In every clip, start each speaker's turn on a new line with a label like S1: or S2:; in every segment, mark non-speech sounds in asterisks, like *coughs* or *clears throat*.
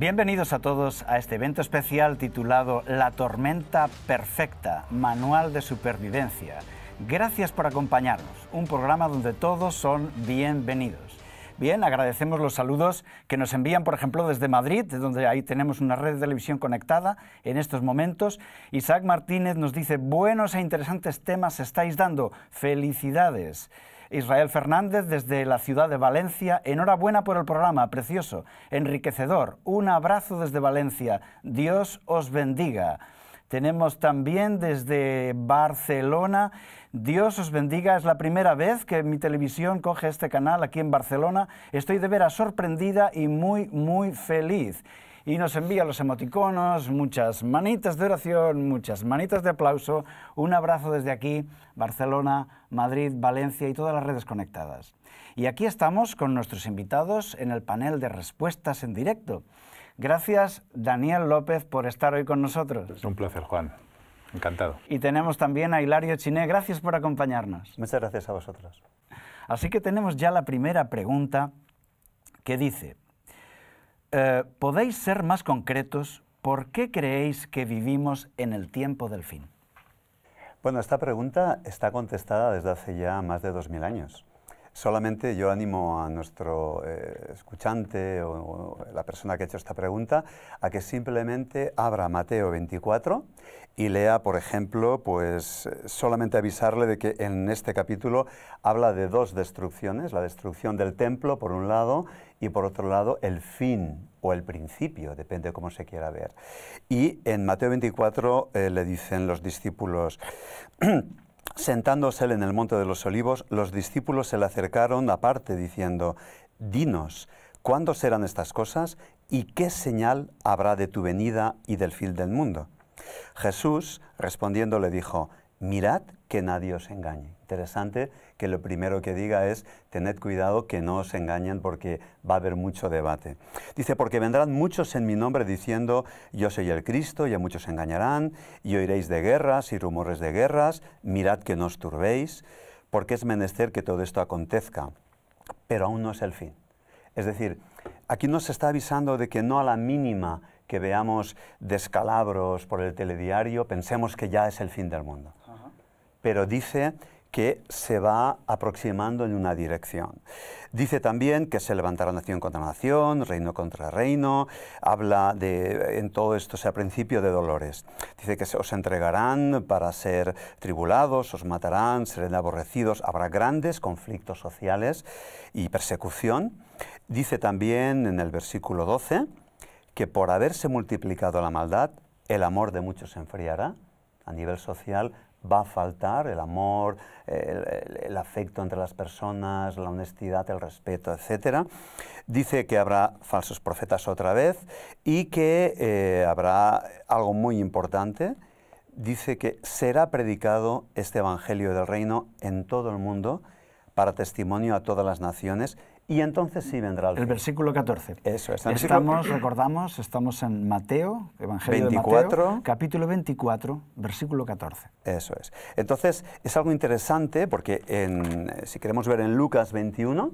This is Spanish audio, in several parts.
S1: Bienvenidos a todos a este evento especial titulado La tormenta perfecta, manual de supervivencia. Gracias por acompañarnos, un programa donde todos son bienvenidos. Bien, agradecemos los saludos que nos envían, por ejemplo, desde Madrid, donde ahí tenemos una red de televisión conectada en estos momentos. Isaac Martínez nos dice, buenos e interesantes temas estáis dando, felicidades. Israel Fernández desde la ciudad de Valencia, enhorabuena por el programa, precioso, enriquecedor. Un abrazo desde Valencia, Dios os bendiga. Tenemos también desde Barcelona, Dios os bendiga, es la primera vez que mi televisión coge este canal aquí en Barcelona. Estoy de veras sorprendida y muy, muy feliz y nos envía los emoticonos, muchas manitas de oración, muchas manitas de aplauso, un abrazo desde aquí, Barcelona, Madrid, Valencia y todas las redes conectadas. Y aquí estamos con nuestros invitados en el panel de respuestas en directo. Gracias, Daniel López, por estar hoy con nosotros. Es un placer, Juan. Encantado. Y tenemos también a Hilario Chiné. Gracias por acompañarnos. Muchas gracias a vosotros. Así que tenemos ya la primera pregunta que dice, eh, ¿Podéis ser más concretos? ¿Por qué creéis que vivimos en el tiempo del fin? Bueno, esta pregunta
S2: está contestada desde hace ya más de 2.000 años. Solamente yo animo a nuestro eh, escuchante o, la persona que ha hecho esta pregunta a que simplemente abra Mateo 24 y lea, por ejemplo, pues solamente avisarle de que en este capítulo habla de dos destrucciones, la destrucción del templo por un lado y por otro lado el fin o el principio, depende de cómo se quiera ver. Y en Mateo 24 eh, le dicen los discípulos *clears throat* Sentándose en el monte de los olivos, los discípulos se le acercaron aparte, diciendo, Dinos, ¿cuándo serán estas cosas? ¿Y qué señal habrá de tu venida y del fin del mundo? Jesús, respondiendo, le dijo, Mirad que nadie os engañe. Interesante que lo primero que diga es, tened cuidado que no os engañen porque va a haber mucho debate. Dice, porque vendrán muchos en mi nombre diciendo, yo soy el Cristo, y a muchos engañarán, y oiréis de guerras y rumores de guerras, mirad que no os turbéis, porque es menester que todo esto acontezca, pero aún no es el fin. Es decir, aquí nos está avisando de que no a la mínima que veamos descalabros por el telediario, pensemos que ya es el fin del mundo pero dice que se va aproximando en una dirección. Dice también que se levantará nación contra nación, reino contra reino, habla de, en todo esto, o sea, principio de dolores. Dice que se os entregarán para ser tribulados, os matarán, serán aborrecidos, habrá grandes conflictos sociales y persecución. Dice también en el versículo 12 que por haberse multiplicado la maldad, el amor de muchos se enfriará a nivel social, va a faltar el amor, el, afecto entre las personas, la honestidad, el respeto, etc. Dice que habrá falsos profetas otra vez y que eh, habrá algo muy importante. Dice que será predicado este Evangelio del Reino en todo el mundo para testimonio a todas las naciones y entonces sí vendrá el, el versículo 14. Eso es. Estamos,
S1: recordamos, estamos en Mateo, Evangelio 24. de Mateo, capítulo 24, versículo 14.
S2: Eso es. Entonces, es algo interesante porque eh, si queremos ver en Lucas 21,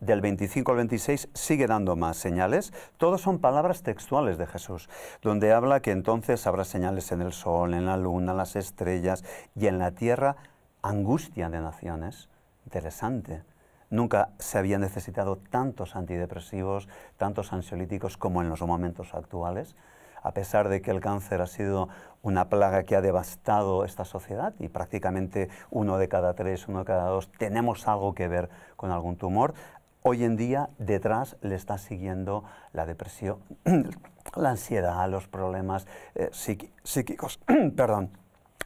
S2: del 25 al 26 sigue dando más señales. Todos son palabras textuales de Jesús, donde habla que entonces habrá señales en el sol, en la luna, las estrellas y en la tierra, angustia de naciones. Interesante. Nunca se habían necesitado tantos antidepresivos, tantos ansiolíticos como en los momentos actuales, a pesar de que el cáncer ha sido una plaga que ha devastado esta sociedad y prácticamente uno de cada tres, uno de cada dos tenemos algo que ver con algún tumor. Hoy en día detrás le está siguiendo la depresión, *clears throat* la ansiedad, los problemas eh, psíquicos. *clears throat* Perdón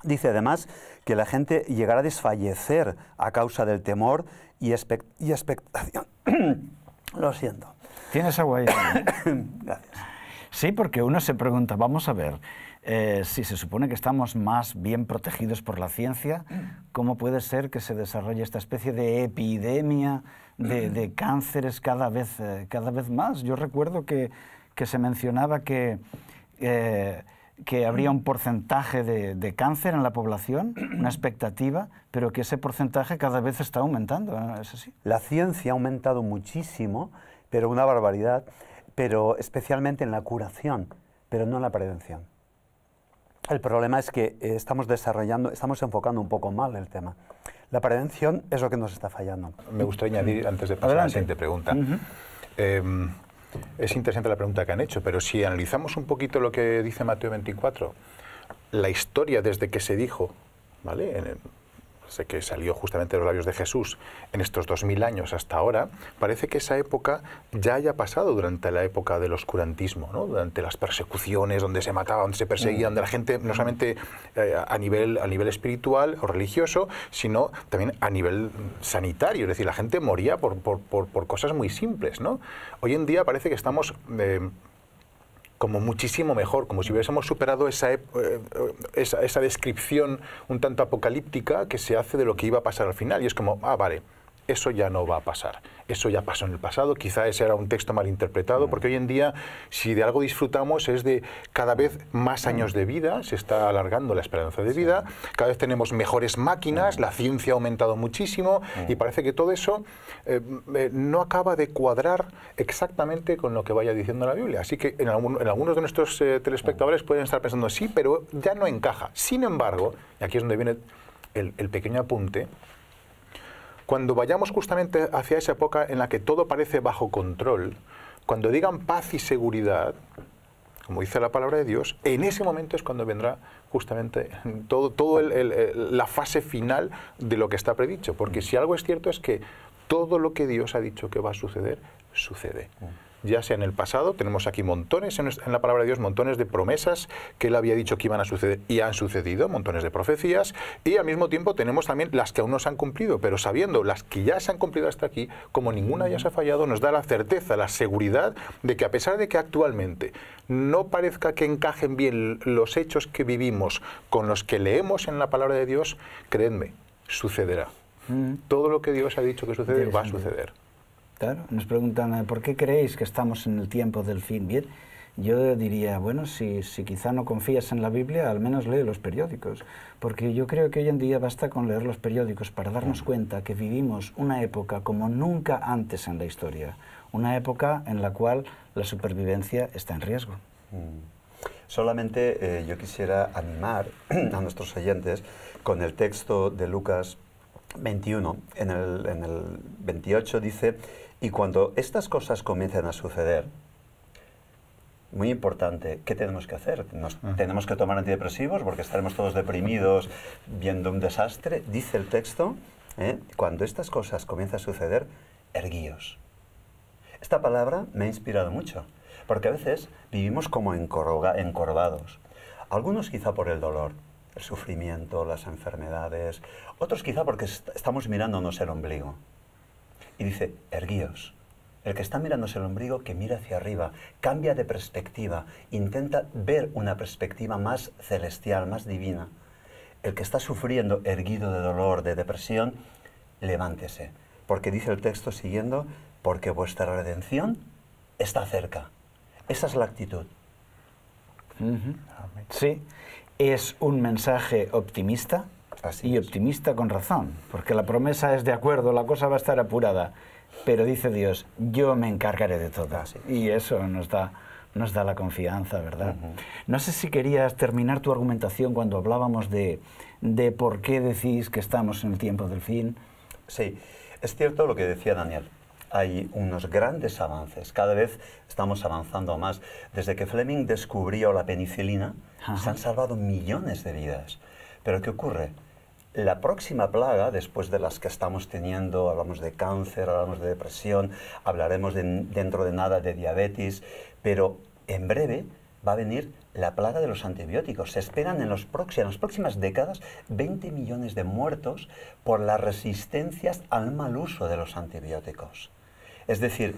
S2: Dice además que la gente llegará a desfallecer a causa del temor y, expectación. *coughs*
S1: Lo siento. Tienes agua ahí. *coughs* Gracias. Sí, porque uno se pregunta, vamos a ver, eh, si se supone que estamos más bien protegidos por la ciencia, ¿cómo puede ser que se desarrolle esta especie de epidemia de, cánceres cada vez, eh, cada vez más? Yo recuerdo que, se mencionaba que... Eh, que habría un porcentaje de, de, cáncer en la población, una *clears throat* expectativa, pero que ese porcentaje cada vez está aumentando, ¿es así? La ciencia ha aumentado muchísimo,
S2: pero una barbaridad, pero especialmente en la curación, pero no en la prevención. El problema es que eh, estamos desarrollando, estamos enfocando un poco mal el tema.
S3: La prevención es lo que nos está fallando. Me gustaría añadir, antes de pasar a la siguiente pregunta, es interesante la pregunta que han hecho, pero si analizamos un poquito lo que dice Mateo 24, la historia desde que se dijo, ¿vale? En que salió justamente de los labios de Jesús en estos 2000 años hasta ahora, parece que esa época ya haya pasado durante la época del oscurantismo, ¿no? durante las persecuciones, donde se mataba, donde se perseguían de la gente no solamente eh, a, nivel, a nivel espiritual o religioso, sino también a nivel sanitario, es decir, la gente moría por, por, cosas muy simples. ¿no? Hoy en día parece que estamos... Eh, como muchísimo mejor, como si hubiésemos superado eh, esa, esa, descripción un tanto apocalíptica que se hace de lo que iba a pasar al final. Y es como, ah, vale, eso ya no va a pasar. Eso ya pasó en el pasado, quizá ese era un texto mal interpretado, mm. porque hoy en día si de algo disfrutamos es de cada vez más mm. años de vida, se está alargando la esperanza de vida, cada vez tenemos mejores máquinas, mm. la ciencia ha aumentado muchísimo y parece que todo eso eh, eh, no acaba de cuadrar exactamente con lo que vaya diciendo la Biblia. Así que en, algunos de nuestros eh, telespectadores pueden estar pensando, sí, pero ya no encaja. Sin embargo, y aquí es donde viene el pequeño apunte, cuando vayamos justamente hacia esa época en la que todo parece bajo control, cuando digan paz y seguridad, como dice la palabra de Dios, en ese momento es cuando vendrá justamente toda todo, la fase final de lo que está predicho. Porque si algo es cierto es que todo lo que Dios ha dicho que va a suceder, sucede. Mm ya sea en el pasado, tenemos aquí montones en, la palabra de Dios, montones de promesas que él había dicho que iban a suceder y han sucedido, montones de profecías, y al mismo tiempo tenemos también las que aún no se han cumplido, pero sabiendo las que ya se han cumplido hasta aquí, como ninguna ya se ha fallado, nos da la certeza, la seguridad de que a pesar de que actualmente no parezca que encajen bien los hechos que vivimos con los que leemos en la palabra de Dios, creedme, sucederá. Mm. Todo lo que Dios ha dicho que sucede va a suceder
S1: nos preguntan, eh, ¿por qué creéis que estamos en el tiempo del fin? Bien, yo diría, bueno, si, quizá no confías en la Biblia, al menos lee los periódicos, porque yo creo que hoy en día basta con leer los periódicos para darnos cuenta que vivimos una época como nunca antes en la historia, una época en la cual la supervivencia está en riesgo. Mm.
S2: Solamente eh, yo quisiera animar *clears throat* a nuestros oyentes con el texto de Lucas 21, en el, en el 28 dice, y cuando estas cosas comienzan a suceder, muy importante, ¿qué tenemos que hacer? Ah. ¿Tenemos que tomar antidepresivos porque estaremos todos deprimidos viendo un desastre? Dice el texto, ¿eh? cuando estas cosas comienzan a suceder, erguíos. Esta palabra me ha inspirado mucho, porque a veces vivimos como encorvados. Algunos quizá por el dolor, el sufrimiento, las enfermedades, otros quizá porque estamos mirándonos el ombligo y dice, erguíos. El que está mirándose el ombligo, que mira hacia arriba, cambia de perspectiva, intenta ver una perspectiva más celestial, más divina. El que está sufriendo, erguido de dolor, de depresión, levántese. Porque dice el texto siguiendo, porque vuestra
S1: redención está cerca. Esa es la actitud. Sí, es un mensaje optimista, y optimista con razón, porque la promesa es de acuerdo, la cosa va a estar apurada, pero dice Dios, yo me encargaré de todo. y eso nos da, nos da la confianza, ¿verdad? No sé si querías terminar tu argumentación cuando hablábamos de, de por qué decís que estamos en el tiempo del fin. Sí,
S2: es cierto lo que decía Daniel hay unos grandes avances. Cada vez estamos avanzando más. Desde que Fleming descubrió la penicilina, se han salvado millones de vidas. Pero ¿qué ocurre? la próxima plaga, después de las que estamos teniendo, hablamos de cáncer, hablamos de depresión, hablaremos dentro de nada de diabetes, pero en breve va a venir la plaga de los antibióticos. Se esperan en, los las próximas décadas 20 millones de muertos por las resistencias al mal uso de los antibióticos. Es decir,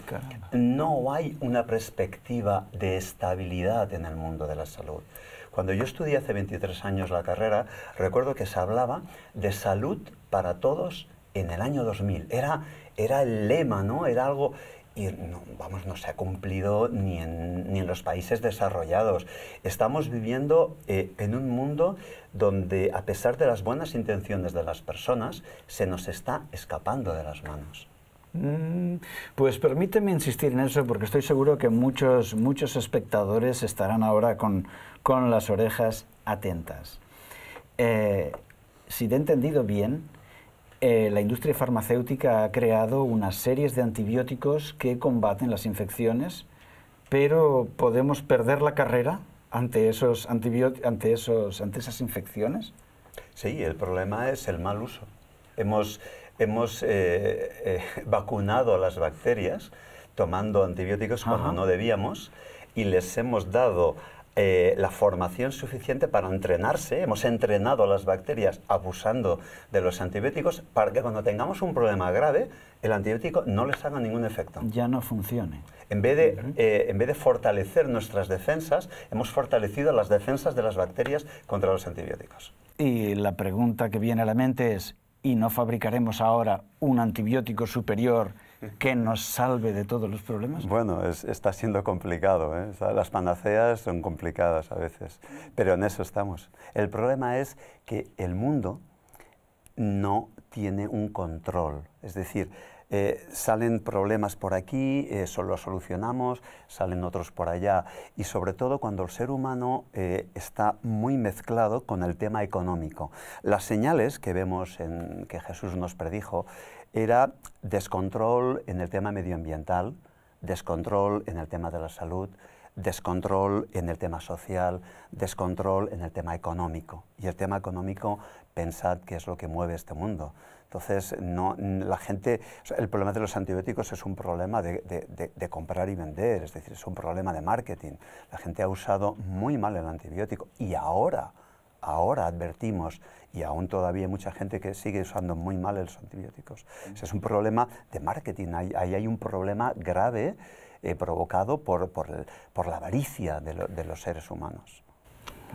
S2: no hay una perspectiva de estabilidad en el mundo de la salud. Cuando yo estudié hace 23 años la carrera, recuerdo que se hablaba de salud para todos en el año 2000. Era, el lema, ¿no? Era algo... Y no, vamos, no se ha cumplido ni en, los países desarrollados. Estamos viviendo eh, en un mundo donde, a pesar de las buenas intenciones de las personas, se nos está escapando de las manos.
S1: Mm, pues permíteme insistir en eso porque estoy seguro que muchos, muchos espectadores estarán ahora con, las orejas atentas. Eh, si te he entendido bien, eh, la industria farmacéutica ha creado una series de antibióticos que combaten las infecciones, pero ¿podemos perder la carrera ante, esos ante, esos, ante esas infecciones? Sí, el problema es el mal uso.
S2: Hemos hemos eh, eh, *laughs* vacunado a las bacterias tomando antibióticos cuando no debíamos y les hemos dado eh, la formación suficiente para entrenarse. Hemos entrenado a las bacterias abusando de los antibióticos para que cuando tengamos un problema grave, el antibiótico no les haga ningún efecto. Ya no funcione. En vez de, en vez de fortalecer nuestras defensas, hemos fortalecido las defensas de las bacterias contra los antibióticos.
S1: Y la pregunta que viene a la mente es, y no fabricaremos ahora un antibiótico superior que nos salve de todos los problemas?
S2: Bueno, está siendo complicado. ¿eh? Las panaceas son complicadas a veces, pero en eso estamos. El problema es que el mundo no tiene un control. Es decir, eh, salen problemas por aquí, eh, solucionamos, salen otros por allá. Y sobre todo cuando el ser humano eh, está muy mezclado con el tema económico. Las señales que vemos en, que Jesús nos predijo era descontrol en el tema medioambiental, descontrol en el tema de la salud, descontrol en el tema social, descontrol en el tema económico. Y el tema económico, pensad que es lo que mueve este mundo. Entonces, no, la gente, el problema de los antibióticos es un problema de, comprar y vender, es decir, es un problema de marketing. La gente ha usado muy mal el antibiótico y ahora, ahora advertimos, y aún todavía hay mucha gente que sigue usando muy mal los antibióticos. es un problema de marketing, ahí, hay un problema grave eh, provocado por, la avaricia de los seres humanos.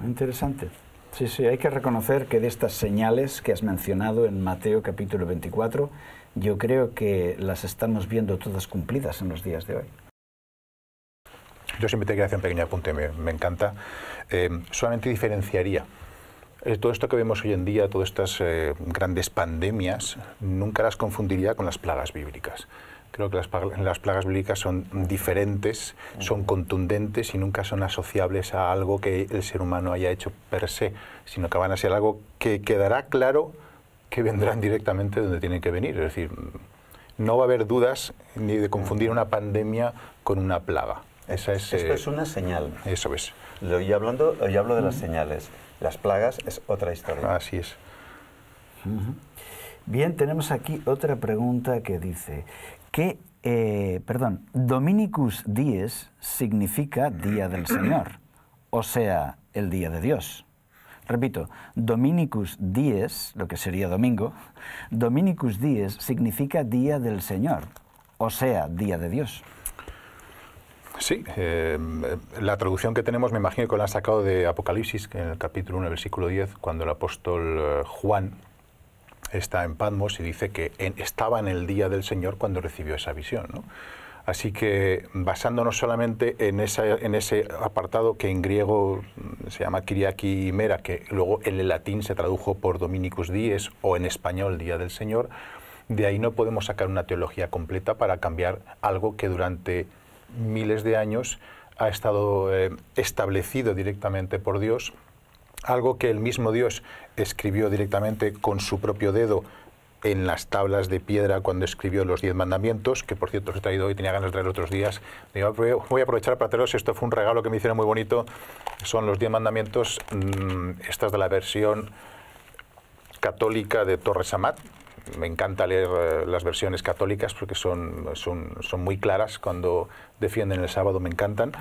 S1: Interesante. Sí, sí, hay que reconocer que de estas señales que has mencionado en Mateo capítulo 24, yo creo que las estamos viendo todas cumplidas en los días
S3: de hoy. Yo siempre te quiero hacer un pequeño apunte, me, encanta. Eh, solamente diferenciaría eh, todo esto que vemos hoy en día, todas estas eh, grandes pandemias, nunca las confundiría con las plagas bíblicas. Creo que las, las plagas bíblicas son diferentes, son contundentes y nunca son asociables a algo que el ser humano haya hecho per se, sino que van a ser algo que quedará claro que vendrán directamente donde tienen que venir. Es decir, no va a haber dudas ni de confundir una pandemia con una plaga. Esa es, eh, es una señal. Eso es. hablando, hoy
S2: hablo de las señales. Las plagas es otra historia. Así es.
S1: Bien, tenemos aquí otra pregunta que dice, que, eh, perdón, Dominicus Dies significa Día del Señor, o sea, el Día de Dios. Repito, Dominicus Dies, lo que sería domingo, Dominicus Dies significa Día del Señor, o sea, Día de Dios.
S3: Sí, eh, la traducción que tenemos me imagino que la han sacado de Apocalipsis, en el capítulo 1, versículo 10, cuando el apóstol eh, Juan está en Patmos y dice que estaba en el día del Señor cuando recibió esa visión. Así que basándonos solamente en, ese apartado que en griego se llama Kyriaki Mera, que luego en el latín se tradujo por Dominicus Dies o en español Día del Señor, de ahí no podemos sacar una teología completa para cambiar algo que durante miles de años ha estado eh, establecido directamente por Dios algo que el mismo Dios escribió directamente con su propio dedo en las tablas de piedra cuando escribió los diez mandamientos, que por cierto os he traído hoy, tenía ganas de traer otros días. voy a aprovechar para traeros, esto fue un regalo que me hicieron muy bonito, son los diez mandamientos, mm, estas de la versión católica de Torres Amat, me encanta leer eh, las versiones católicas porque son, son, muy claras cuando defienden el sábado, me encantan.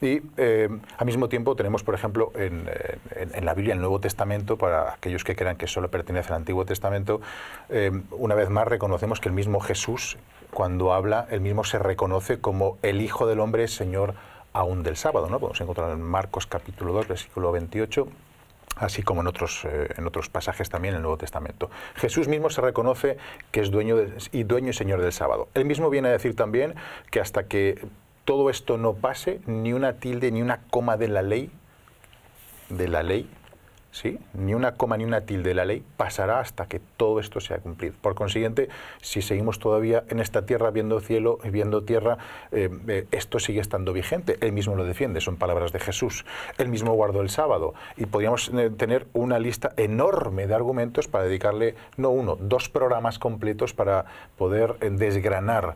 S3: Y eh, al mismo tiempo tenemos, por ejemplo, eh, en, la Biblia, en el Nuevo Testamento, para aquellos que crean que solo pertenece al Antiguo Testamento, una vez más reconocemos que el mismo Jesús, cuando habla, el mismo se reconoce como el Hijo del Hombre, Señor aún del sábado. ¿no? Podemos encontrar en Marcos capítulo 2, versículo 28 así como eh, en otros, pasajes también en el Nuevo Testamento. Jesús mismo se reconoce que es dueño y dueño y señor del sábado. Él mismo viene a decir también que hasta que todo esto no pase, ni una tilde ni una coma de la ley, de la ley, ¿sí? ni una coma ni una tilde de la ley pasará hasta que todo esto sea cumplido. Por consiguiente, si seguimos todavía en esta tierra viendo cielo y viendo tierra, eh, eh, esto sigue estando vigente. Él mismo lo defiende, son palabras de Jesús. Él mismo guardó el sábado y podríamos eh, tener una lista enorme de argumentos para dedicarle no uno, dos programas completos para poder desgranar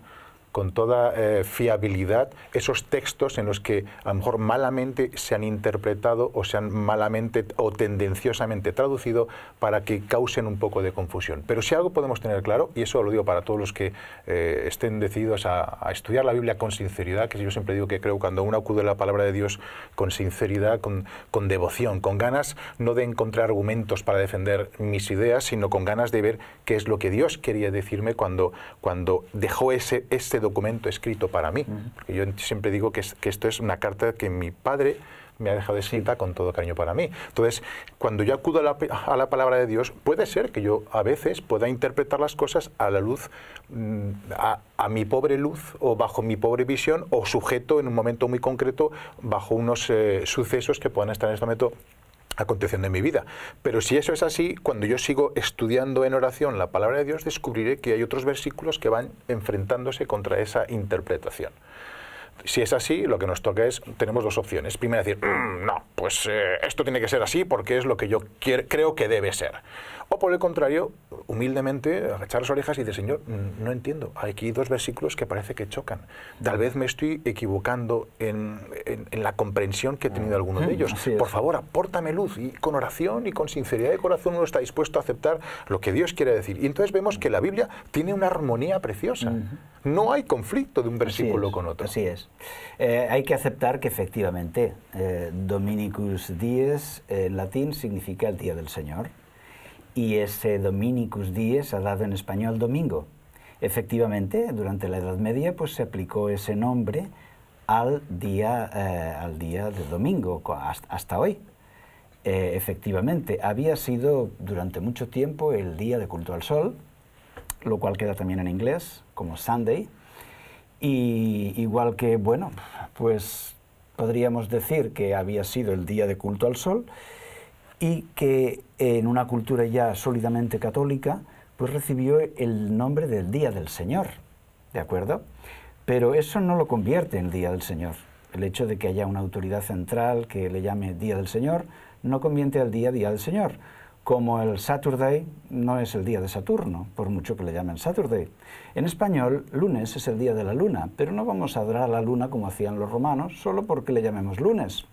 S3: con toda eh, fiabilidad esos textos en los que a lo mejor malamente se han interpretado o se han malamente o tendenciosamente traducido para que causen un poco de confusión. Pero si algo podemos tener claro, y eso lo digo para todos los que eh, estén decididos a, estudiar la Biblia con sinceridad, que yo siempre digo que creo cuando uno acude a la palabra de Dios con sinceridad, con, con devoción, con ganas no de encontrar argumentos para defender mis ideas, sino con ganas de ver qué es lo que Dios quería decirme cuando, cuando dejó ese, ese documento escrito para mí. yo siempre digo que, esto es una carta que mi padre me ha dejado escrita con todo cariño para mí. Entonces, cuando yo acudo a la, palabra de Dios, puede ser que yo a veces pueda interpretar las cosas a la luz, mm, a, mi pobre luz o bajo mi pobre visión o sujeto en un momento muy concreto bajo unos eh, sucesos que puedan estar en este momento contención en mi vida. Pero si eso es así, cuando yo sigo estudiando en oración la palabra de Dios, descubriré que hay otros versículos que van enfrentándose contra esa interpretación. Si es así, lo que nos toca es, tenemos dos opciones. Primero decir, mm, no, pues eh, esto tiene que ser así porque es lo que yo creo que debe ser. O por el contrario, humildemente, agachar las orejas y decir, Señor, mm, no entiendo, hay aquí dos versículos que parece que chocan. Tal vez me estoy equivocando en, la comprensión que he tenido alguno de mm, ellos. Por favor, apórtame luz y con oración y con sinceridad de corazón uno está dispuesto a aceptar lo que Dios quiere decir. Y entonces vemos que la Biblia tiene una armonía preciosa. No hay conflicto de un versículo con otro. Así es. Eh, hay que aceptar que efectivamente eh, Dominicus Dies
S1: en eh, latín significa el día del Señor y ese Dominicus Dies ha dado en español domingo. Efectivamente, durante la Edad Media pues, se aplicó ese nombre al día, eh, al día de domingo, hasta hoy. Eh, efectivamente, había sido durante mucho tiempo el día de culto al sol, lo cual queda también en inglés como Sunday. Y igual que, bueno, pues podríamos decir que había sido el día de culto al sol, y que eh, en una cultura ya sólidamente católica, pues recibió el nombre del Día del Señor, ¿de acuerdo? Pero eso no lo convierte en Día del Señor. El hecho de que haya una autoridad central que le llame Día del Señor no convierte al día Día del Señor, como el Saturday no es el día de Saturno, por mucho que le llamen Saturday. En español, lunes es el día de la luna, pero no vamos a dar a la luna como hacían los romanos, solo porque le llamemos lunes.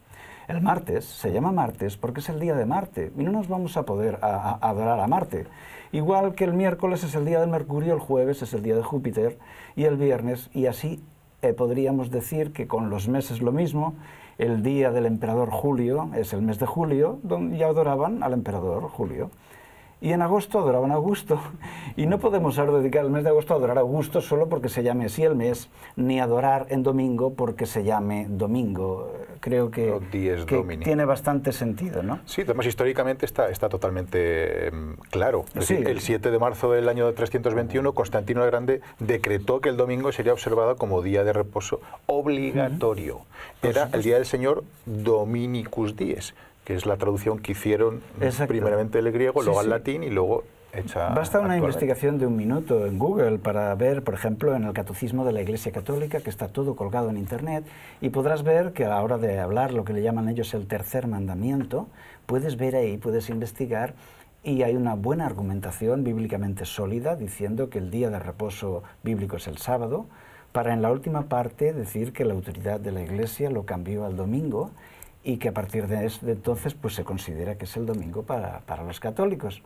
S1: El martes se llama martes porque es el día de Marte y no nos vamos a poder adorar a Marte. Igual que el miércoles es el día de Mercurio, el jueves es el día de Júpiter y el viernes y así eh, podríamos decir que con los meses lo mismo, el día del emperador Julio es el mes de julio, donde ya adoraban al emperador Julio y en agosto adoraban a Augusto. *laughs* Y no podemos ahora dedicar el mes de agosto a adorar a Augusto solo porque se llame así el mes, ni adorar en domingo porque se llame domingo. Creo que, tiene bastante sentido,
S3: ¿no? Sí, además históricamente está, está totalmente em, claro. el 7 de marzo del año 321, Constantino el Grande decretó que el domingo sería observado como día de reposo obligatorio. Era el día del Señor Dominicus Dies que es la traducción que hicieron primeramente el griego, luego al latín y luego hecha... Basta una investigación
S1: de un minuto en Google para ver, por ejemplo, en el catecismo de la Iglesia Católica, que está todo colgado en Internet, y podrás ver que a la hora de hablar lo que le llaman ellos el tercer mandamiento, puedes ver ahí, puedes investigar y hay una buena argumentación bíblicamente sólida diciendo que el día de reposo bíblico es el sábado, para en la última parte decir que la autoridad de la Iglesia lo cambió al domingo y que a partir de, entonces pues, se considera que es el domingo para, para los católicos.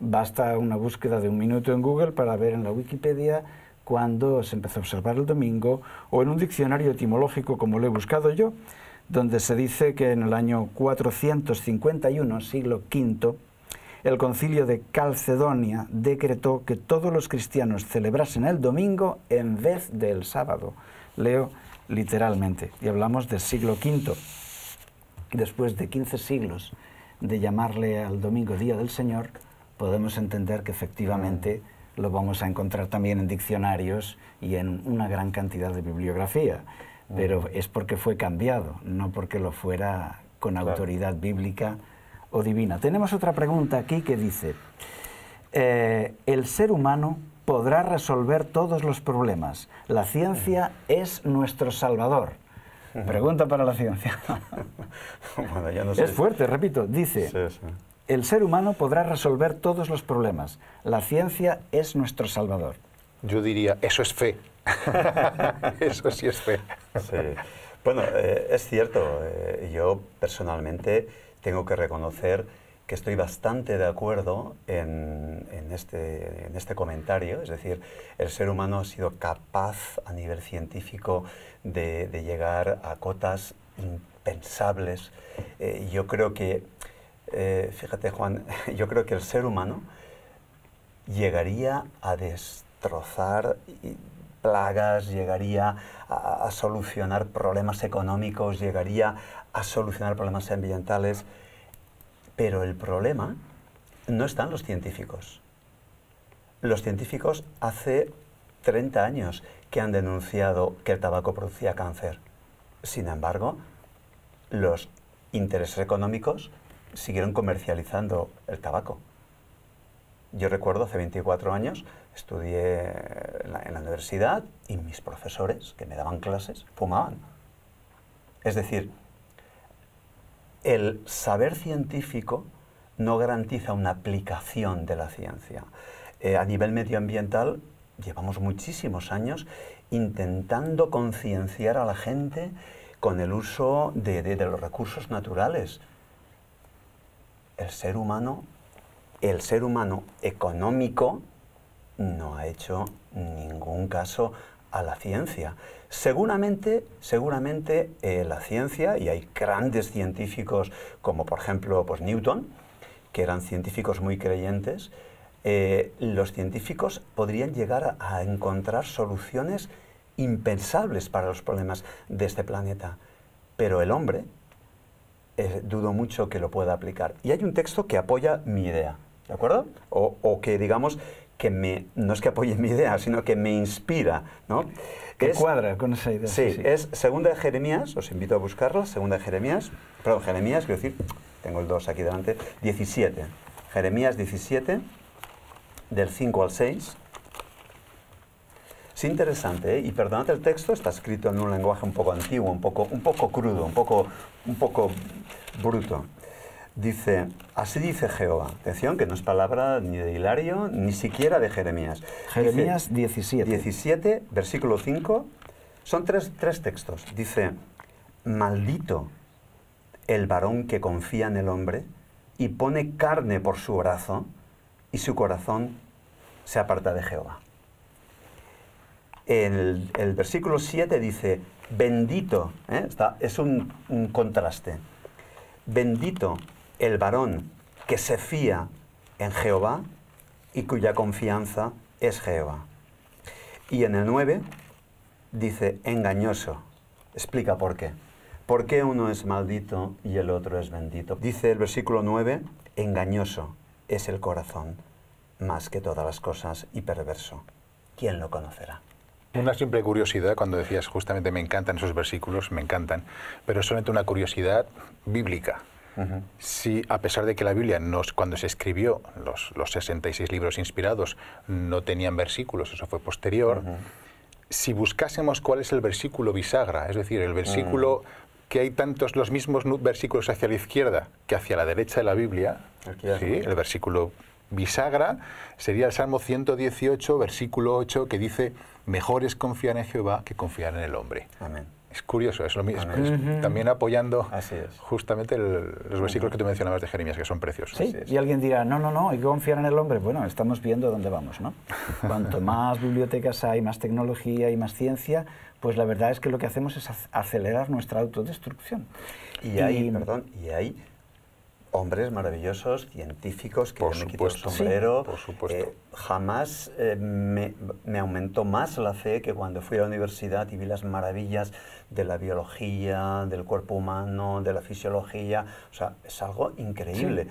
S1: Basta una búsqueda de un minuto en Google para ver en la Wikipedia cuándo se empezó a observar el domingo o en un diccionario etimológico como lo he buscado yo, donde se dice que en el año 451, siglo V, el concilio de Calcedonia decretó que todos los cristianos celebrasen el domingo en vez del sábado. Leo literalmente, y hablamos del siglo V después de 15 siglos de llamarle al domingo Día del Señor, podemos entender que efectivamente lo vamos a encontrar también en diccionarios y en una gran cantidad de bibliografía, mm. pero es porque fue cambiado, no porque lo fuera con autoridad bíblica o divina. Tenemos otra pregunta aquí que dice, eh, ¿el ser humano podrá resolver todos los problemas? La ciencia mm. es nuestro salvador. *laughs* Pregunta para la ciencia. *laughs* Es fuerte, repito. Dice, el ser humano podrá resolver todos los problemas. La ciencia es nuestro salvador.
S3: Yo diría, eso es fe. *laughs* eso sí es fe.
S2: Bueno, eh, es cierto. Eh, yo personalmente tengo que reconocer que estoy bastante de acuerdo este, en, este, comentario, es decir, el ser humano ha sido capaz a nivel científico de, llegar a cotas impensables. Eh, yo creo que, eh, fíjate Juan, *laughs* yo creo que el ser humano llegaría a destrozar plagas, llegaría a, solucionar problemas económicos, llegaría a solucionar problemas ambientales. Pero el problema no están los científicos. Los científicos hace 30 años que han denunciado que el tabaco producía cáncer. Sin embargo, los intereses económicos siguieron comercializando el tabaco. Yo recuerdo hace 24 años estudié en la, en la, universidad y mis profesores que me daban clases fumaban. Es decir, el saber científico no garantiza una aplicación de la ciencia. Eh, a nivel medioambiental llevamos muchísimos años intentando concienciar a la gente con el uso de los recursos naturales. El ser humano, el ser humano económico, no ha hecho ningún caso a la ciencia. Seguramente, seguramente eh, la ciencia, y hay grandes científicos como por ejemplo pues Newton, que eran científicos muy creyentes, eh, los científicos podrían llegar a, encontrar soluciones impensables para los problemas de este planeta. Pero el hombre, eh, dudo mucho que lo pueda aplicar. Y hay un texto que apoya mi idea, ¿de acuerdo? o que, digamos, que me, no es que apoye mi idea, sino que me inspira, ¿no? Que cuadra con esa idea. Sí, es Segunda de Jeremías, os invito a buscarla, Segunda de Jeremías, perdón, Jeremías, quiero decir, tengo el 2 aquí delante, 17, Jeremías 17, del 5 al 6. Es interesante, ¿eh? y perdonad el texto, está escrito en un lenguaje un poco antiguo, un poco, un poco crudo, un poco, un poco bruto. Dice, así dice Jehová. Atención, que no es palabra ni de Hilario, ni siquiera de Jeremías. Jeremías 17. 17, versículo 5. Son tres, textos. Dice, maldito el varón que confía en el hombre y pone carne por su brazo y su corazón se aparta de Jehová. El, versículo 7 dice, bendito, ¿eh? es un contraste, bendito el varón que se fía en Jehová y cuya confianza es Jehová. Y en el 9 dice engañoso. Explica por qué. ¿Por qué uno es maldito y el otro es bendito? Dice el versículo 9, engañoso es el corazón más que todas las cosas y perverso. ¿Quién lo conocerá?
S3: Una simple curiosidad, cuando decías justamente me encantan esos versículos, me encantan, pero solamente una curiosidad bíblica. Si, a pesar de que la Biblia, cuando se escribió, los, los 66 libros inspirados no tenían versículos, eso fue posterior, si buscásemos cuál es el versículo bisagra, es decir, el versículo mm. que hay tantos los mismos versículos hacia la izquierda que hacia la derecha de la Biblia, ¿sí? el versículo bisagra sería el Salmo 118, versículo 8, que dice, mejor es confiar en Jehová que confiar en el hombre. Amén. Es curioso, es lo mismo. también apoyando justamente los versículos que tú mencionabas de Jeremías, que son preciosos.
S1: y alguien dirá, no, no, no, hay que confiar en el hombre. Bueno, estamos viendo dónde vamos, ¿no? *laughs* Cuanto más bibliotecas hay, más tecnología y más ciencia, pues la verdad es que lo que hacemos es acelerar nuestra autodestrucción. Y perdón,
S2: y ahí hombres maravillosos, científicos, que por me el sombrero. por eh, jamás eh, me, aumentó más la fe que cuando fui a la universidad y vi las maravillas de la biología, del cuerpo humano, de la fisiología. O sea, es algo increíble.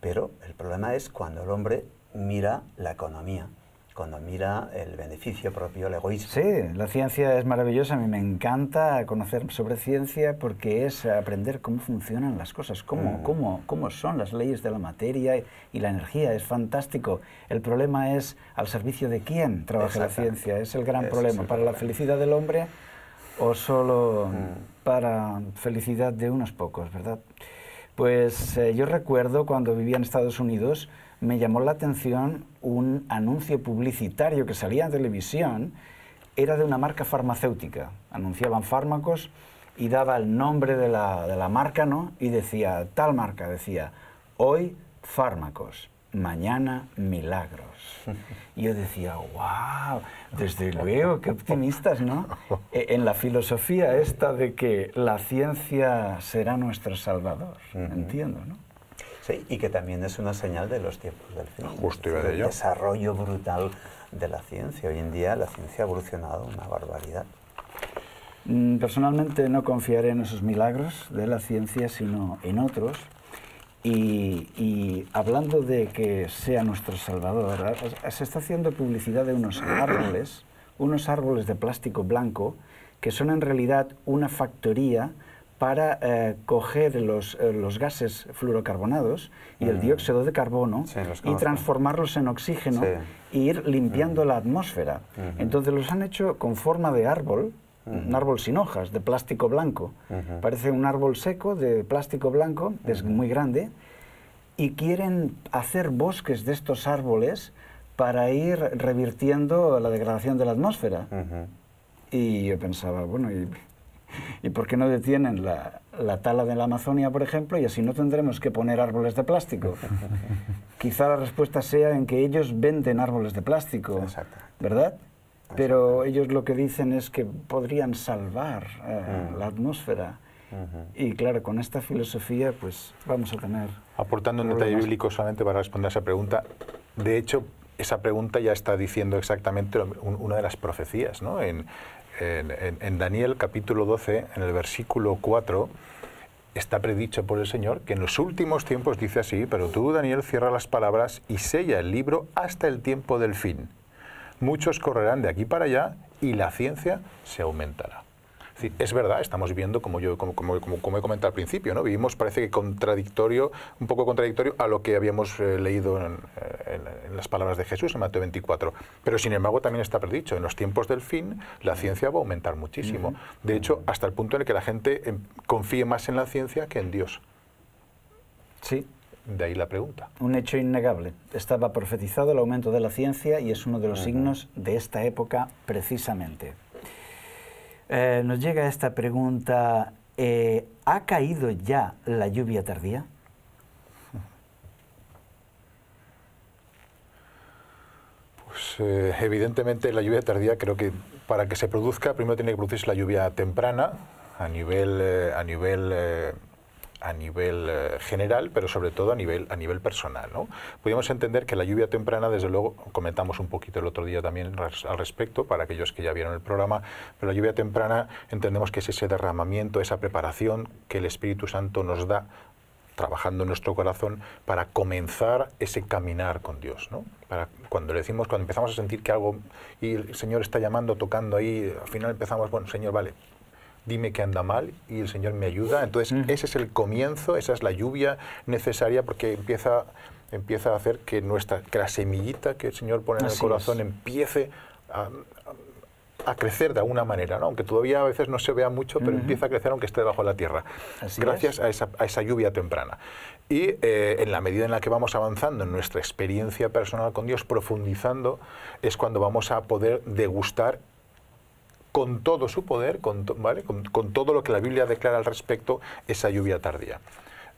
S2: Pero el problema es cuando el hombre mira la economía
S1: cuando mira el beneficio propio, el egoísmo. Sí, la ciencia es maravillosa, a mí me encanta conocer sobre ciencia porque es aprender cómo funcionan las cosas, cómo, mm. cómo, cómo son las leyes de la materia y la energía, es fantástico. El problema es al servicio de quién trabaja la ciencia, es el gran problema, para la felicidad del hombre o solo mm. para felicidad de unos pocos, ¿verdad? Pues eh, yo recuerdo cuando vivía en Estados Unidos, me llamó la atención un anuncio publicitario que salía en televisión, era de una marca farmacéutica, anunciaban fármacos y daba el nombre de la, marca, ¿no? Y decía, tal marca, decía, hoy fármacos, mañana milagros. Y yo decía, wow, desde luego, qué optimistas, ¿no? E, en la filosofía esta de que la ciencia será nuestro salvador, entiendo, ¿no? Sí, y que también es una señal de los tiempos del fin. Justo El desarrollo brutal
S2: de la ciencia. Hoy en día la ciencia ha evolucionado una barbaridad.
S1: Mm, personalmente no confiaré en esos milagros de la ciencia, sino en otros. Y, hablando de que sea nuestro salvador, se está haciendo publicidad de unos árboles, unos árboles de plástico blanco, que son en realidad una factoría para eh, coger los, eh, los, gases fluorocarbonados y el mm. dióxido de carbono y transformarlos en oxígeno e ir limpiando mm. la atmósfera. Entonces los han hecho con forma de árbol, un árbol sin hojas, de plástico blanco. Parece un árbol seco de plástico blanco, es muy grande, y quieren hacer bosques de estos árboles para ir revirtiendo la degradación de la atmósfera. Y yo pensaba, bueno, y ¿Y por qué no detienen la, tala de la Amazonia, por ejemplo, y así no tendremos que poner árboles de plástico? *laughs* Quizá la respuesta sea en que ellos venden árboles de plástico, ¿verdad? Pero ellos lo que dicen es que podrían salvar eh, mm. la atmósfera. Y claro, con esta filosofía pues vamos a tener...
S3: Aportando un detalle bíblico solamente para responder a esa pregunta, de hecho, esa pregunta ya está diciendo exactamente una de las profecías, ¿no? en, Daniel capítulo 12, en el versículo 4, está predicho por el Señor, que en los últimos tiempos dice así, pero tú, Daniel, cierra las palabras y sella el libro hasta el tiempo del fin. Muchos correrán de aquí para allá y la ciencia se aumentará es verdad, estamos viviendo, como, yo, como, como, he comentado al principio, ¿no? vivimos, parece que contradictorio, un poco contradictorio a lo que habíamos eh, leído eh, en, las palabras de Jesús en Mateo 24. Pero sin embargo también está predicho, en los tiempos del fin la ciencia va a aumentar muchísimo. De hecho, hasta el punto en el que la gente em, confíe más en la ciencia que en Dios. Sí, de ahí la pregunta.
S1: Un hecho innegable. Estaba profetizado el aumento de la ciencia y es uno de los signos de esta época precisamente. Eh, nos llega esta pregunta, eh, ¿ha caído ya la lluvia tardía?
S3: Pues eh, evidentemente la lluvia tardía creo que para que se produzca primero tiene que producirse la lluvia temprana a nivel, a nivel a nivel eh, general, pero sobre todo a nivel, a nivel personal. ¿no? Podríamos entender que la lluvia temprana, desde luego, comentamos un poquito el otro día también al respecto, para aquellos que ya vieron el programa, pero la lluvia temprana entendemos que es ese derramamiento, esa preparación que el Espíritu Santo nos da trabajando en nuestro corazón para comenzar ese caminar con Dios, ¿no? cuando le decimos, cuando empezamos a sentir que algo y el Señor está llamando, tocando ahí, al final empezamos, bueno, Señor, vale, dime que anda mal y el Señor me ayuda. Entonces, ese es el comienzo, esa es la lluvia necesaria porque empieza, empieza a hacer que, nuestra, que la semillita que el Señor pone en el corazón empiece a, crecer de alguna manera, ¿no? aunque todavía a veces no se vea mucho, pero empieza a crecer aunque esté debajo de la tierra, gracias a, esa, a, esa, lluvia temprana. Y eh, en la medida en la que vamos avanzando en nuestra experiencia personal con Dios, profundizando, es cuando vamos a poder degustar con todo su poder, con, todo lo que la Biblia declara al respecto, esa lluvia tardía.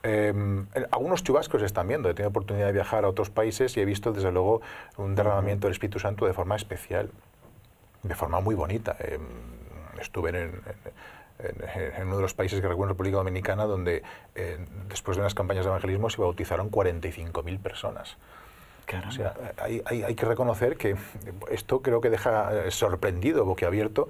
S3: Em, algunos chubascos están viendo. He tenido oportunidad de viajar a otros países y he visto, desde luego, un derramamiento del Espíritu Santo de forma especial, de forma muy bonita. Em, estuve en, uno de los países que recuerdo, República Dominicana, donde eh, después de unas campañas de evangelismo se bautizaron 45.000 personas sea, hay, hay, que reconocer que esto creo que deja eh, sorprendido, boquiabierto,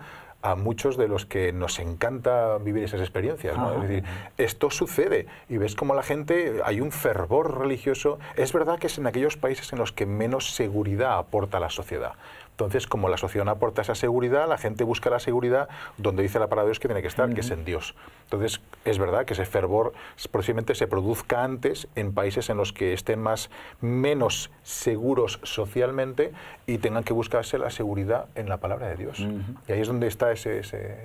S3: a muchos de los que nos encanta vivir esas experiencias. Es decir, esto sucede y ves como la gente, hay un fervor religioso. Es verdad que es en aquellos países en los que menos seguridad aporta la sociedad. Entonces, como la sociedad no aporta esa seguridad, la gente busca la seguridad donde dice la palabra de Dios que tiene que estar, que es en Dios. Entonces, es verdad que ese fervor posiblemente se produzca antes en países en los que estén más menos seguros socialmente y tengan que buscarse la seguridad en la palabra de Dios. Y ahí es donde está ese,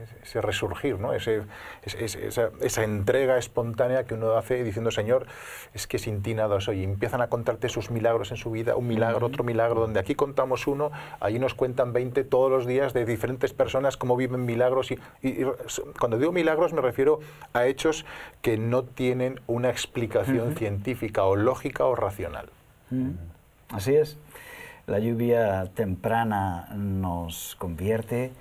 S3: resurgir, ¿no? Ese, esa, entrega espontánea que uno hace diciendo, Señor, es que sin ti soy. Y empiezan a contarte sus milagros en su vida, un milagro, otro milagro, donde aquí contamos uno, allí nos cuentan 20 todos los días de diferentes personas cómo viven milagros. Y, cuando digo milagros me refiero a hechos que no tienen una explicación científica o lógica o racional.
S1: Así es. La lluvia temprana nos convierte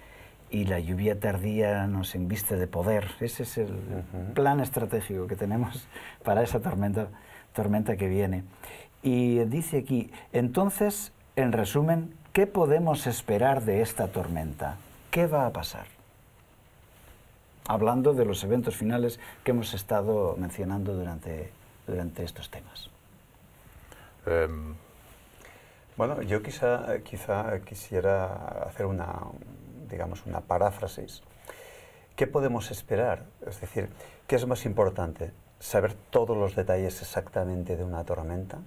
S1: y la lluvia tardía nos inviste de poder. Ese es el plan estratégico que tenemos para esa tormenta, tormenta que viene. Y dice aquí, entonces, en resumen, ¿qué podemos esperar de esta tormenta? ¿Qué va a pasar? Hablando de los eventos finales que hemos estado mencionando durante, durante estos temas.
S2: Em, bueno, yo quizá, quizá quisiera hacer una, digamos, una paráfrasis, ¿qué podemos esperar? Es decir, ¿qué es más importante? ¿Saber todos los detalles exactamente de una tormenta?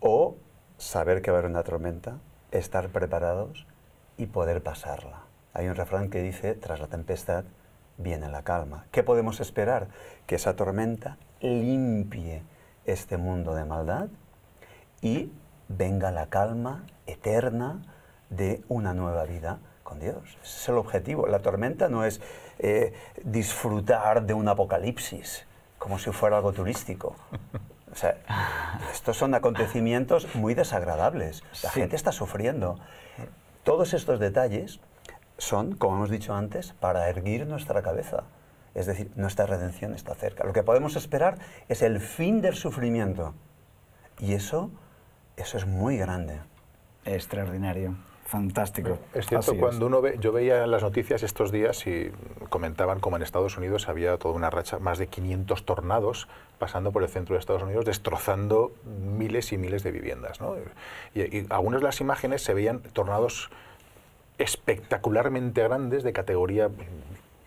S2: ¿O saber que va a haber una tormenta, estar preparados y poder pasarla? Hay un refrán que dice, tras la tempestad viene la calma. ¿Qué podemos esperar? Que esa tormenta limpie este mundo de maldad y venga la calma eterna de una nueva vida Dios. Ese es el objetivo. La tormenta no es eh, disfrutar de un apocalipsis como si fuera algo turístico. estos son acontecimientos muy desagradables. La gente está sufriendo. Todos estos detalles son, como hemos dicho antes, para erguir nuestra cabeza. Es decir, nuestra redención está cerca. Lo que podemos esperar es el fin del sufrimiento. Y eso, eso es muy grande. Extraordinario.
S1: Fantástico. Es cierto, cuando
S3: uno ve, yo veía las noticias estos días y comentaban como en Estados Unidos había toda una racha, más de 500 tornados pasando por el centro de Estados Unidos, destrozando miles y miles de viviendas. ¿no? Y, algunas de las imágenes se veían tornados espectacularmente grandes, de categoría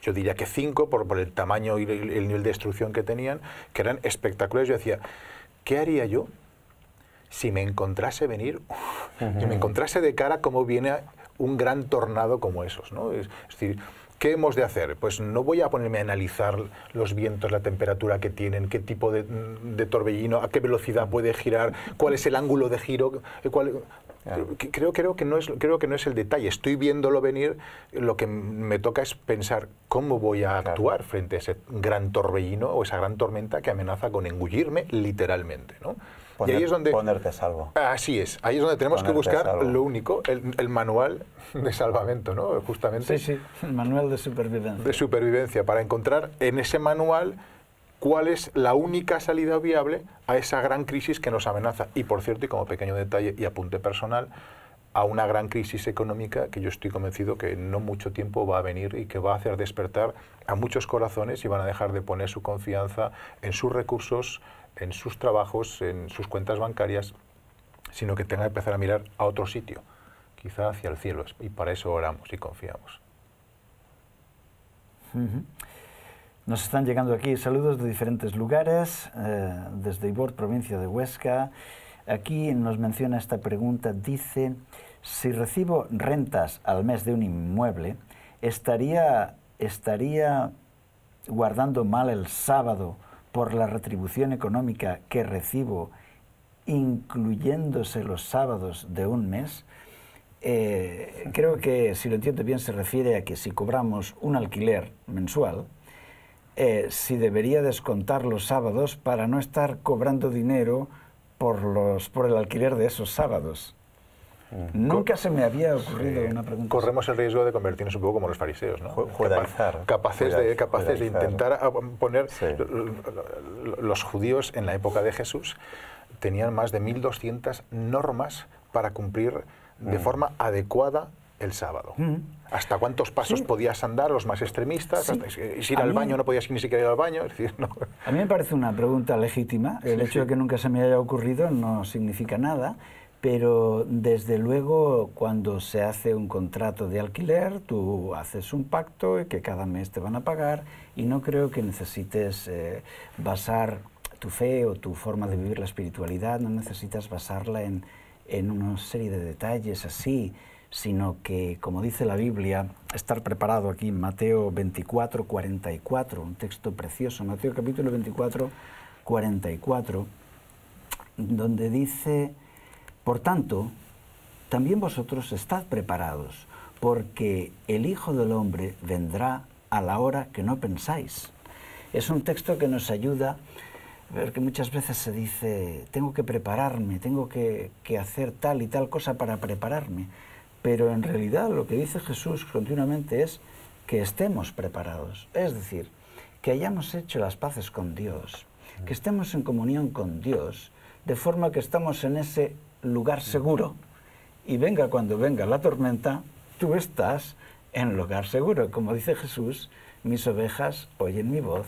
S3: yo diría que cinco, por, por el tamaño y el, nivel de destrucción que tenían, que eran espectaculares. Yo decía, ¿qué haría yo si me encontrase venir, me encontrase de cara cómo viene un gran tornado como esos, ¿no? Es, decir, ¿qué hemos de hacer? Pues no voy a ponerme a analizar los vientos, la temperatura que tienen, qué tipo de, mm, torbellino, a qué velocidad puede girar, cuál es el ángulo de giro, eh, eh, Creo, que no es, creo que no es el detalle. Estoy viéndolo venir. Lo que me toca es pensar cómo voy a actuar frente a ese gran torbellino o esa gran tormenta que amenaza con engullirme literalmente. ¿no? y ahí es donde... Ponerte salvo. Así es, ahí es donde tenemos que buscar lo único, el, el, manual de salvamento, ¿no? Justamente. Sí, sí, el manual de supervivencia. De supervivencia, para encontrar en ese manual cuál es la única salida viable a esa gran crisis que nos amenaza. Y por cierto, y como pequeño detalle y apunte personal, a una gran crisis económica que yo estoy convencido que no mucho tiempo va a venir y que va a hacer despertar a muchos corazones y van a dejar de poner su confianza en sus recursos, en sus trabajos, en sus cuentas bancarias, sino que tenga que empezar a mirar a otro sitio, quizá hacia el cielo. Y para eso oramos y confiamos.
S1: Nos están llegando aquí saludos de diferentes lugares, eh, desde Ibor, provincia de Huesca. Aquí nos menciona esta pregunta, dice, si recibo rentas al mes de un inmueble, estaría guardando mal el sábado por la retribución económica que recibo, incluyéndose los sábados de un mes, eh, creo que, si lo entiendo bien, se refiere a que si cobramos un alquiler mensual, eh, si debería descontar los sábados para no estar cobrando dinero por el alquiler de esos sábados. Nunca se me había ocurrido una pregunta. Corremos
S3: el riesgo de convertirnos un poco como los fariseos, ¿no? Capaces, de, intentar ah, poner los judíos en la época de Jesús tenían más de 1.200 normas para cumplir de mm. forma adecuada el sábado. Mm. ¿Hasta cuántos pasos podías andar, los más extremistas? Eh, si ir al baño no podías ni siquiera ir al baño?
S1: A mí me parece una pregunta legítima. El hecho de que nunca se me haya ocurrido no significa nada pero desde luego cuando se hace un contrato de alquiler, tú haces un pacto que cada mes te van a pagar y no creo que necesites eh, basar tu fe o tu forma de vivir la espiritualidad, no necesitas basarla en, en una serie de detalles así, sino que, como dice la Biblia, estar preparado aquí en Mateo 24, 44, un texto precioso, Mateo capítulo 24, 44, donde dice por tanto, también vosotros estad preparados, porque el Hijo del Hombre vendrá a la hora que no pensáis. Es un texto que nos ayuda, porque muchas veces se dice, tengo que prepararme, tengo que, que hacer tal y tal cosa para prepararme, pero en realidad lo que dice Jesús continuamente es que estemos preparados, es decir, que hayamos hecho las paces con Dios, que estemos en comunión con Dios, de forma que estamos en ese lugar seguro. Y venga cuando venga la tormenta, tú estás en lugar seguro. Como dice Jesús, mis ovejas oyen mi voz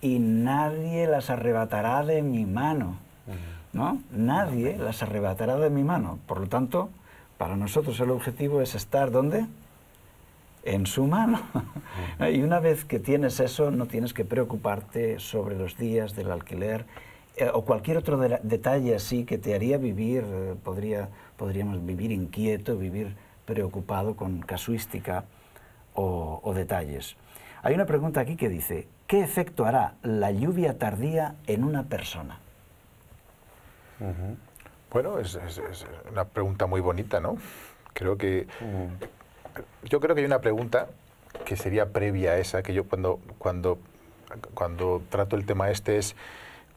S1: y nadie las arrebatará de mi mano. ¿No? Nadie las arrebatará de mi mano. Por lo tanto, para nosotros el objetivo es estar donde? En su mano. *laughs* y una vez que tienes eso, no tienes que preocuparte sobre los días del alquiler, eh, o cualquier otro detalle así que te haría vivir, eh, podría, podríamos vivir inquieto, vivir preocupado con casuística o, detalles. Hay una pregunta aquí que dice, ¿qué efecto hará la lluvia tardía en una persona?
S3: Bueno, es, una pregunta muy bonita, ¿no? Creo que... Yo creo que hay una pregunta que sería previa a esa, que yo cuando, cuando, cuando trato el tema este es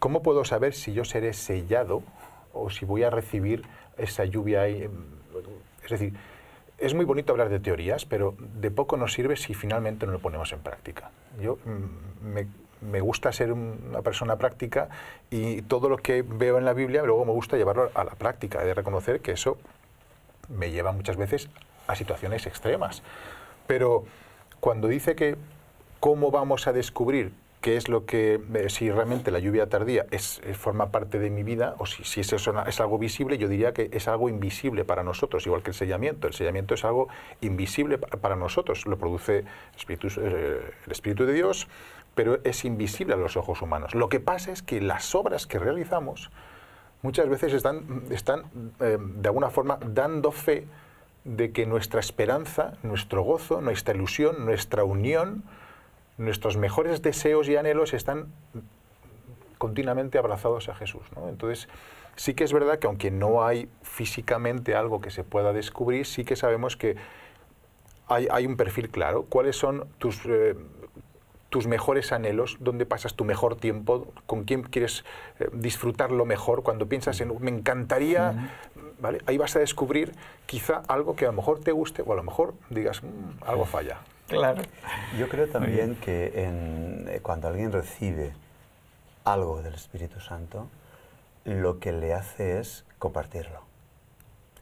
S3: ¿Cómo puedo saber si yo seré sellado o si voy a recibir esa lluvia? ahí? es decir, es muy bonito hablar de teorías, pero de poco nos sirve si finalmente no lo ponemos en práctica. Yo mm, me, gusta ser una persona práctica y todo lo que veo en la Biblia luego me gusta llevarlo a la práctica, de reconocer que eso me lleva muchas veces a situaciones extremas. Pero cuando dice que cómo vamos a descubrir qué es lo que, eh, si realmente la lluvia tardía es, eh, forma parte de mi vida o si, si es, es algo visible, yo diría que es algo invisible para nosotros, igual que el sellamiento. El sellamiento es algo invisible para nosotros, lo produce eh, el Espíritu, espíritu de Dios, pero es invisible a los ojos humanos. Lo que pasa es que las obras que realizamos muchas veces están, están de alguna forma dando fe de que nuestra esperanza, nuestro gozo, nuestra ilusión, nuestra unión, nuestros mejores deseos y anhelos están continuamente abrazados a Jesús. ¿no? Entonces, sí que es verdad que aunque no hay físicamente algo que se pueda descubrir, sí que sabemos que hay, un perfil claro. ¿Cuáles son tus, eh, tus mejores anhelos? ¿Dónde pasas tu mejor tiempo? ¿Con quién quieres eh, disfrutar lo mejor? Cuando piensas en, me encantaría, Ahí vas a descubrir quizá algo que a lo mejor te guste o a lo mejor digas, mm, algo falla.
S2: Yo creo también que eh, cuando alguien recibe algo del Espíritu Santo, lo que le hace es compartirlo.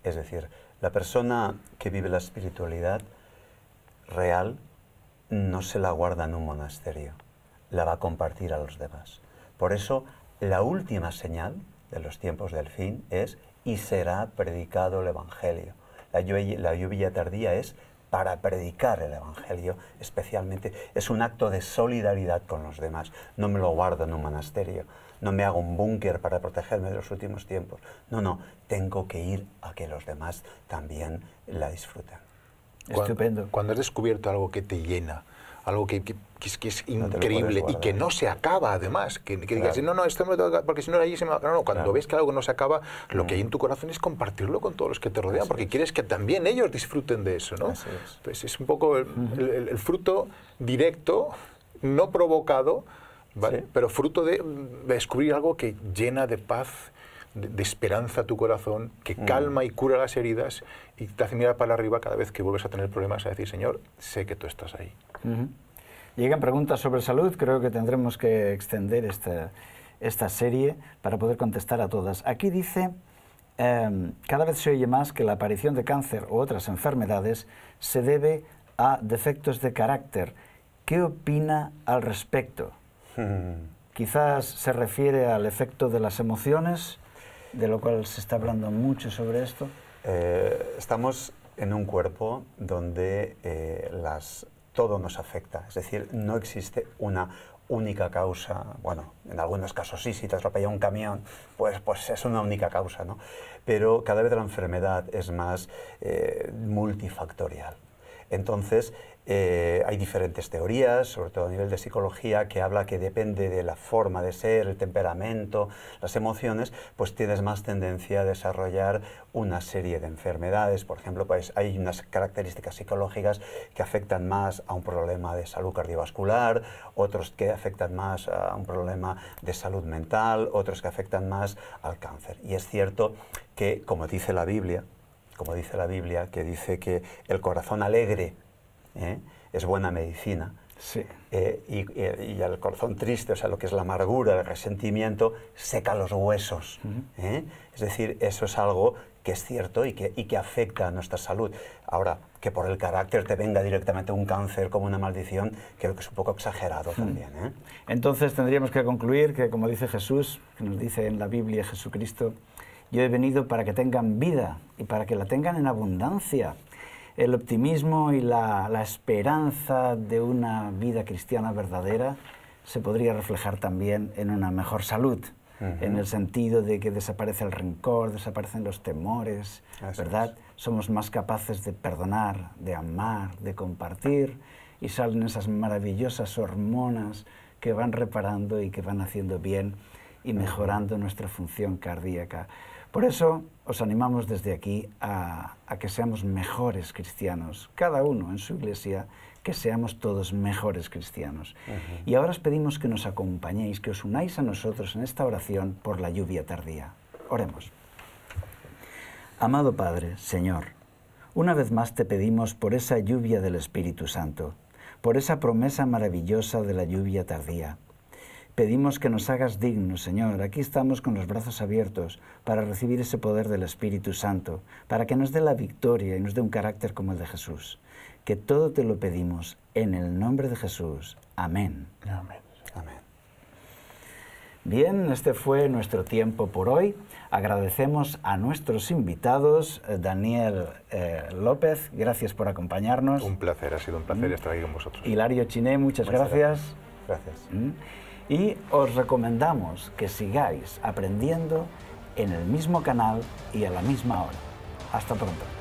S2: Es decir, la persona que vive la espiritualidad real no se la guarda en un monasterio, la va a compartir a los demás. Por eso, la última señal de los tiempos del fin es y será predicado el Evangelio. la lluvia tardía es para predicar el Evangelio, especialmente es un acto de solidaridad con los demás. No me lo guardo en un monasterio, no me hago un búnker para protegerme de los últimos tiempos. No, no, tengo que ir a que los demás también
S3: la disfruten. Estupendo. Cuando has descubierto algo que te llena, algo que, es, increíble y que no se acaba además. Que, digas, no, no, esto me toca, porque si no, No, cuando ves que algo no se acaba, lo que hay mm. en tu corazón es compartirlo con todos los que te rodean, porque quieres que también ellos disfruten de eso, ¿no? Pues es. un poco el, fruto directo, no provocado, Pero fruto de, descubrir algo que llena de paz de, esperanza tu corazón, que mm. calma y cura las heridas y te hace mirar para arriba cada vez que vuelves a tener problemas, a decir, Señor, sé que tú estás ahí.
S1: Llegan preguntas sobre salud, creo que tendremos que extender esta, serie para poder contestar a todas. Aquí dice, em, cada vez se oye más que la aparición de cáncer u otras enfermedades se debe a defectos de carácter. ¿Qué opina al respecto? *laughs* Quizás se refiere al efecto de las emociones, de lo cual se está hablando mucho sobre esto. Eh, estamos
S2: en un cuerpo donde eh, las todo nos afecta. Es decir, no existe una única causa. Bueno, en algunos casos sí, si te atropella un camión, pues, pues es una única causa, ¿no? Pero cada vez la enfermedad es más eh, multifactorial. Entonces, eh, hay diferentes teorías, sobre todo a nivel de psicología, que habla que depende de la forma de ser, el temperamento, las emociones, pues tienes más tendencia a desarrollar una serie de enfermedades. Por ejemplo, pues, hay unas características psicológicas que afectan más a un problema de salud cardiovascular, otros que afectan más a un problema de salud mental, otros que afectan más al cáncer. Y es cierto que, como dice la Biblia, como dice la Biblia, que dice que el corazón alegre ¿eh? es buena medicina. Eh, eh, y, el corazón triste, o sea, lo que es la amargura, el resentimiento, seca los huesos. Es decir, eso es algo que es cierto y que, afecta a nuestra salud. Ahora, que por el carácter te venga directamente un cáncer como una maldición, creo que es un poco
S1: exagerado también. Entonces tendríamos que concluir que, como dice Jesús, que nos dice en la Biblia Jesucristo, yo he venido para que tengan vida y para que la tengan en abundancia el optimismo y la, esperanza de una vida cristiana verdadera se podría reflejar también en una mejor salud, en el sentido de que desaparece el rencor, desaparecen los temores, ¿verdad? Somos más capaces de perdonar, de amar, de compartir y salen esas maravillosas hormonas que van reparando y que van haciendo bien y mejorando nuestra función cardíaca. Por eso os animamos desde aquí a, que seamos mejores cristianos, cada uno en su iglesia, que seamos todos mejores cristianos. Y ahora os pedimos que nos acompañéis, que os unáis a nosotros en esta oración por la lluvia tardía. Oremos. Amado Padre, Señor, una vez más te pedimos por esa lluvia del Espíritu Santo, por esa promesa maravillosa de la lluvia tardía Pedimos que nos hagas dignos, Señor. Aquí estamos con los brazos abiertos para recibir ese poder del Espíritu Santo, para que nos dé la victoria y nos dé un carácter como el de Jesús. Que todo te lo pedimos en el nombre de Jesús. Amén. Amén. Amén. Bien, este fue nuestro tiempo por hoy. Agradecemos a nuestros invitados, eh, Daniel eh, López, gracias por acompañarnos. Un
S3: placer, ha sido un placer mm. estar aquí con vosotros.
S1: Hilario Chiné, muchas, gracias. gracias. Mm y os recomendamos que sigáis aprendiendo en el mismo canal y a la misma hora. Hasta pronto.